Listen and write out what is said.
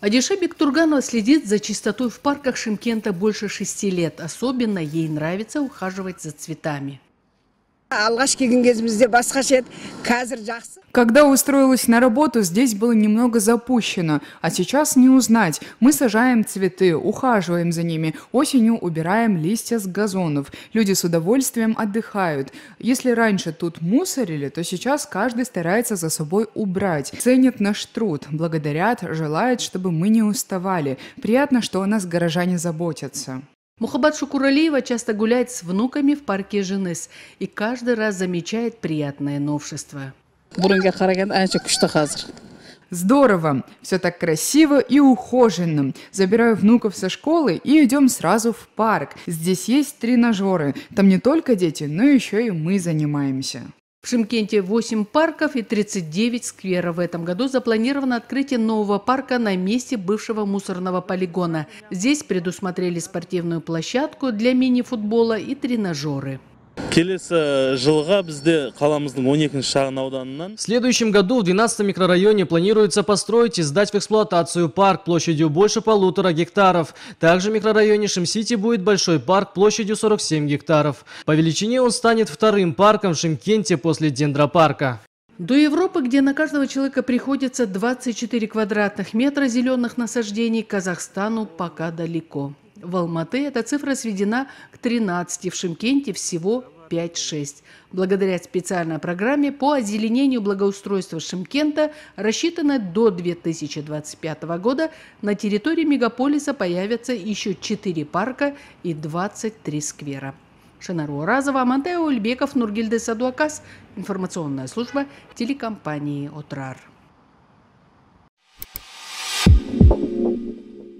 Адишабик Турганова следит за чистотой в парках Шимкента больше шести лет. Особенно ей нравится ухаживать за цветами когда устроилась на работу здесь было немного запущено а сейчас не узнать мы сажаем цветы ухаживаем за ними осенью убираем листья с газонов люди с удовольствием отдыхают если раньше тут мусорили то сейчас каждый старается за собой убрать ценят наш труд благодарят желают чтобы мы не уставали приятно что о нас горожане заботятся Мухаббат Шукуралиева часто гуляет с внуками в парке Женес и каждый раз замечает приятное новшество. А Здорово, все так красиво и ухоженно. Забираю внуков со школы и идем сразу в парк. Здесь есть тренажеры. Там не только дети, но еще и мы занимаемся. В Шимкенте 8 парков и 39 скверов. В этом году запланировано открытие нового парка на месте бывшего мусорного полигона. Здесь предусмотрели спортивную площадку для мини-футбола и тренажеры. Э, в следующем году в 12 микрорайоне планируется построить и сдать в эксплуатацию парк площадью больше полутора гектаров. Также в микрорайоне Шимсити будет большой парк площадью 47 гектаров. По величине он станет вторым парком в Шимкенте после дендропарка. До Европы, где на каждого человека приходится 24 квадратных метра зеленых насаждений, Казахстану пока далеко. В Алматы эта цифра сведена к 13, в Шимкенте всего 5-6, благодаря специальной программе по озеленению благоустройства Шимкента, рассчитанной до 2025 года, на территории мегаполиса появятся еще 4 парка и 23 сквера. Шенар Уразова, Амантео Ульбеков, Нургильде Садуакас, информационная служба телекомпании «Отрар».